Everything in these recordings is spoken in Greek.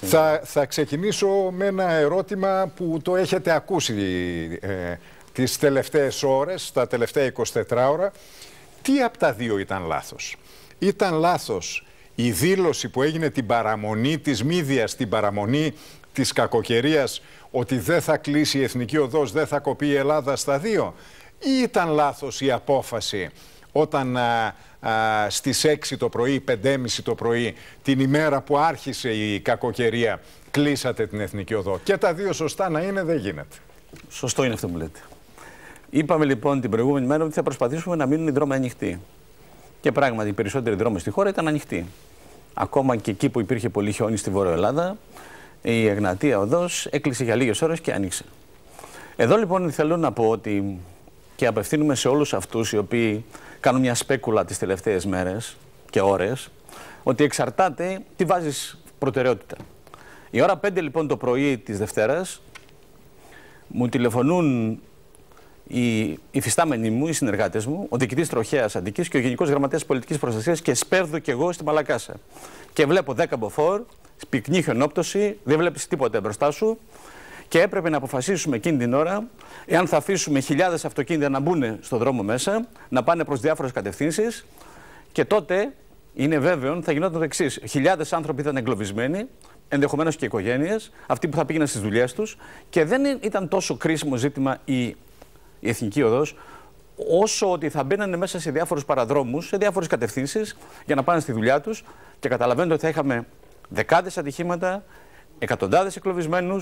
Θα, θα ξεκινήσω με ένα ερώτημα που το έχετε ακούσει ε, τις τελευταίες ώρες, τα τελευταία 24 ώρα. Τι από τα δύο ήταν λάθος. Ήταν λάθος η δήλωση που έγινε την παραμονή της Μύδιας, την παραμονή της κακοκαιρίας ότι δεν θα κλείσει η Εθνική Οδός, δεν θα κοπεί η Ελλάδα στα δύο. Ή ήταν λάθος η απόφαση όταν στις 6 το πρωί, 5.30 το πρωί, την ημέρα που άρχισε η κακοκαιρία, κλείσατε την Εθνική Οδό. Και τα δύο σωστά να είναι δεν γίνεται. Σωστό είναι αυτό που λέτε. Είπαμε λοιπόν την προηγούμενη μέρα ότι θα προσπαθήσουμε να μείνουν οι δρόμοι ανοιχτοί. Και πράγματι οι περισσότεροι δρόμοι στη χώρα ήταν ανοιχτοί. Ακόμα και εκεί που υπήρχε πολύ χιόνι στη Βόρεια Ελλάδα, η Εγνατία Οδός έκλεισε για λίγες ώρες και άνοιξε. Εδώ λοιπόν θέλω να πω ότι και απευθύνουμε σε όλους αυτούς οι οποίοι κάνουν μια σπέκουλα τις τελευταίες μέρες και ώρες ότι εξαρτάται τι βάζεις προτεραιότητα. Η ώρα 5 λοιπόν το πρωί της Δευτέρας μου τηλεφωνούν οι υφιστάμενοι μου, οι συνεργάτες μου, ο διοικητής τροχέα Αντικής και ο Γενικός Γραμματέας Πολιτικής Προστασίας και σπέρδω και εγώ στη Μαλακάσα. Και βλέπω 10 μποφόρ, πυκνή χιονόπτωση, δεν βλέπεις τίποτα μπροστά σου και έπρεπε να αποφασίσουμε εκείνη την ώρα εάν θα αφήσουμε χιλιάδες αυτοκίνητα να μπουν στον δρόμο μέσα, να πάνε προς διάφορες κατευθύνσεις. Και τότε είναι βέβαιο θα γινόταν το εξής. Χιλιάδες άνθρωποι ήταν εγκλωβισμένοι, ενδεχομένως και οικογένειες, αυτοί που θα πήγαιναν στις δουλειές τους και δεν ήταν τόσο κρίσιμο ζήτημα η, η εθνική οδός, όσο ότι θα μπαίνανε μέσα σε διάφορους παραδρόμους, σε διάφορες κατευθύνσεις για να πάνε στη δουλειά τους και καταλαβαίνετε ότι θα είχαμε δεκάδες ατυχήματα, εκατοντάδες εγκλωβισμένου,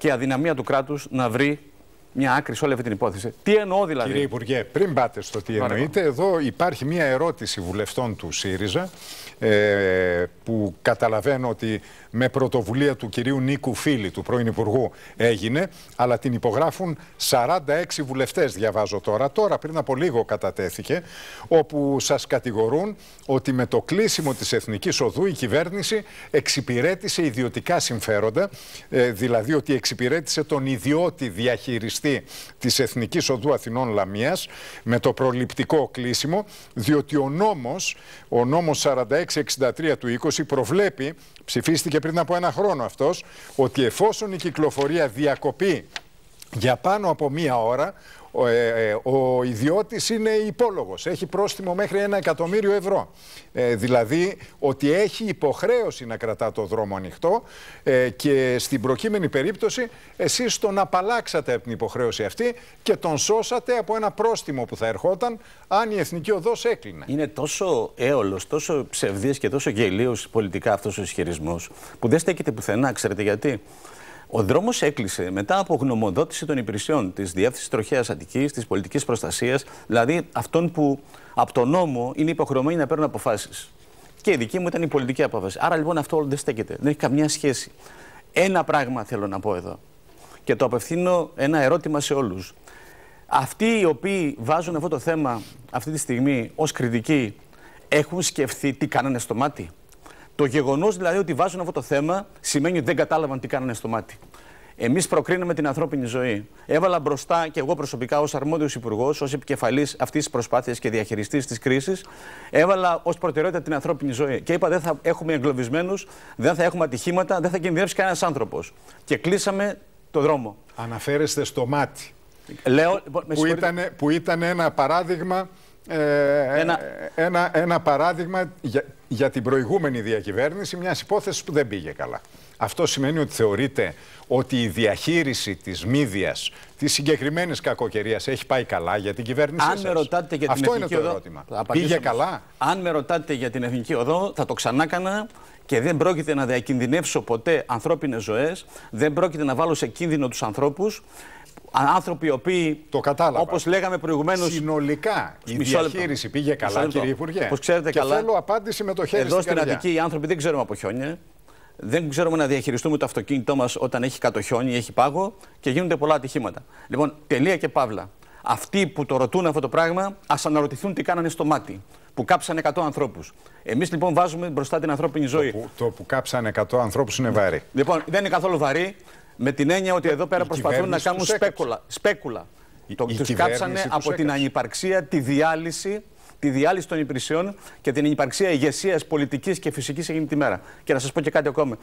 και αδυναμία του κράτους να βρει μια άκρη σε όλη αυτή την υπόθεση. Τι εννοώ δηλαδή. Κύριε Υπουργέ, πριν πάτε στο τι εννοείτε, εδώ υπάρχει μια ερώτηση βουλευτών του ΣΥΡΙΖΑ ε, που καταλαβαίνω ότι με πρωτοβουλία του κυρίου Νίκου Φίλη, του πρώην Υπουργού, έγινε, αλλά την υπογράφουν 46 βουλευτές διαβάζω τώρα. Τώρα, πριν από λίγο κατατέθηκε, όπου σας κατηγορούν ότι με το κλείσιμο της Εθνικής Οδού η κυβέρνηση εξυπηρέτησε ιδιωτικά συμφέροντα, ε, δηλαδή ότι εξυπηρέτησε τον ιδιώτη διαχειριστή της Εθνικής Οδού Αθηνών Λαμίας με το προληπτικό κλείσιμο, διότι ο νομο ο νόμος 4663 του 20 προβλέπει, ψηφίστηκε πριν από ένα χρόνο αυτός, ότι εφόσον η κυκλοφορία διακοπεί για πάνω από μία ώρα, ο, ε, ε, ο ιδιώτης είναι υπόλογος, έχει πρόστιμο μέχρι ένα εκατομμύριο ευρώ. Ε, δηλαδή ότι έχει υποχρέωση να κρατά το δρόμο ανοιχτό ε, και στην προκείμενη περίπτωση εσείς τον απαλλάξατε από την υποχρέωση αυτή και τον σώσατε από ένα πρόστιμο που θα ερχόταν αν η Εθνική Οδός έκλεινε. Είναι τόσο έολος, τόσο ψευδής και τόσο γελίος πολιτικά αυτός ο ισχυρισμός που δεν στέκεται πουθενά, ξέρετε γιατί. Ο δρόμος έκλεισε μετά από γνωμοδότηση των υπηρεσιών της Διεύθυνσης Τροχέα Αττικής, της Πολιτικής Προστασίας, δηλαδή αυτών που από τον νόμο είναι υποχρεωμένοι να παίρνουν αποφάσεις. Και η δική μου ήταν η πολιτική απόφαση. Άρα λοιπόν αυτό δεν στέκεται. Δεν έχει καμιά σχέση. Ένα πράγμα θέλω να πω εδώ. Και το απευθύνω ένα ερώτημα σε όλους. Αυτοί οι οποίοι βάζουν αυτό το θέμα αυτή τη στιγμή ως κριτική έχουν σκεφτεί τι κάνανε στο μάτι. Το γεγονός δηλαδή ότι βάζουν αυτό το θέμα σημαίνει ότι δεν κατάλαβαν τι κάνανε στο μάτι. Εμείς προκρίνουμε την ανθρώπινη ζωή. Έβαλα μπροστά και εγώ προσωπικά ως αρμόδιος υπουργός, ως επικεφαλής αυτής της προσπάθειας και διαχειριστής της κρίσης, έβαλα ως προτεραιότητα την ανθρώπινη ζωή. Και είπα δεν θα έχουμε εγκλωβισμένους, δεν θα έχουμε ατυχήματα, δεν θα κινδυνεύσει κανένας άνθρωπος. Και κλείσαμε το δρόμο. Αναφέρεστε στο μάτι. Λέω, λοιπόν, που, ήταν, που ήταν ένα παράδειγμα ε, ένα... Ε, ένα, ένα παράδειγμα για, για την προηγούμενη διακυβέρνηση μιας υπόθεσης που δεν πήγε καλά. Αυτό σημαίνει ότι θεωρείται ότι η διαχείριση της μύδιας της συγκεκριμένης κακοκαιρίας έχει πάει καλά για την κυβέρνηση. Αν σας. Αυτό είναι το ερώτημα. καλά. Αν με ρωτάτε για την εθνική οδό, θα το ξανά και δεν πρόκειται να διακινδυνεύσω ποτέ ανθρώπινες ζωές, δεν πρόκειται να βάλω σε κίνδυνο τους ανθρώπους άνθρωποι οι οποίοι. Το κατάλαβα. Όπως λέγαμε προηγουμένως. Συνολικά η διαχείριση πήγε καλά, κύριε Υπουργέ. Όπως ξέρετε και καλά. Θέλω απάντηση με το χέρι Εδώ στην, Αττική οι άνθρωποι δεν ξέρουμε από χιόνια. Δεν ξέρουμε να διαχειριστούμε το αυτοκίνητό μας όταν έχει κατοχιόνι ή έχει πάγο και γίνονται πολλά ατυχήματα. Λοιπόν, τελεία και παύλα. Αυτοί που το ρωτούν αυτό το πράγμα, ας αναρωτηθούν τι κάνανε στο μάτι. Που κάψαν 100 ανθρώπους. Εμείς λοιπόν βάζουμε μπροστά την ανθρώπινη ζωή. Το που, το που κάψαν 100 ανθρώπους είναι βαρύ. Λοιπόν, δεν είναι καθόλου βαρύ. Με την έννοια ότι ε, εδώ πέρα προσπαθούν να κάνουν σπέκουλα. σπέκουλα. το, τους κάψανε από την ανυπαρξία, τη διάλυση τη διάλυση των υπηρεσιών και την ανυπαρξία ηγεσίας πολιτικής και φυσικής εκείνη τη μέρα. Και να σας πω και κάτι ακόμα.